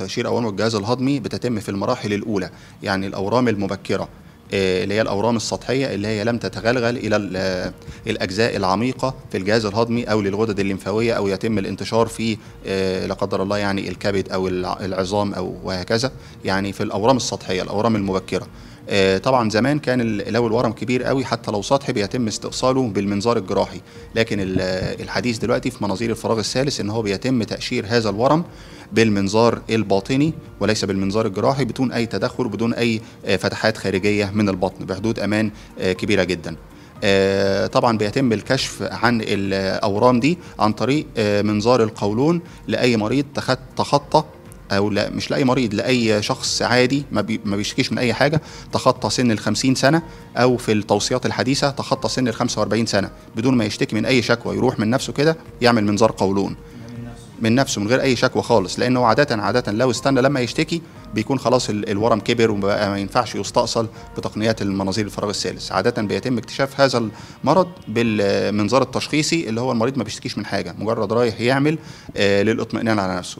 وتأشير أورام الجهاز الهضمي بتتم في المراحل الأولى يعني الأورام المبكرة آه، اللي هي الأورام السطحية اللي هي لم تتغلغل إلى آه، الأجزاء العميقة في الجهاز الهضمي أو للغدد الليمفاوية أو يتم الانتشار في آه، لا قدر الله يعني الكبد أو العظام أو وهكذا يعني في الأورام السطحية الأورام المبكرة آه، طبعا زمان كان لو الورم كبير قوي حتى لو سطحي بيتم استئصاله بالمنظار الجراحي لكن آه، الحديث دلوقتي في مناظير الفراغ الثالث ان هو بيتم تأشير هذا الورم بالمنظار الباطني وليس بالمنظار الجراحي بدون اي تدخل وبدون اي آه، فتحات خارجيه من البطن بحدود امان كبيره جدا طبعا بيتم الكشف عن الاورام دي عن طريق منظار القولون لاي مريض تخطى او لا مش لاي مريض لاي شخص عادي ما, بي ما بيشتكيش من اي حاجه تخطى سن ال 50 سنه او في التوصيات الحديثه تخطى سن ال 45 سنه بدون ما يشتكي من اي شكوى يروح من نفسه كده يعمل منظار قولون من نفسه من غير اي شكوى خالص لانه عاده عاده لو استنى لما يشتكي بيكون خلاص الورم كبر وما ينفعش يستأصل بتقنيات المناظير الفراغ الثالث عادة بيتم اكتشاف هذا المرض بالمنظار التشخيصي اللي هو المريض ما بيشتكيش من حاجة مجرد رايح يعمل آه، للاطمئنان على نفسه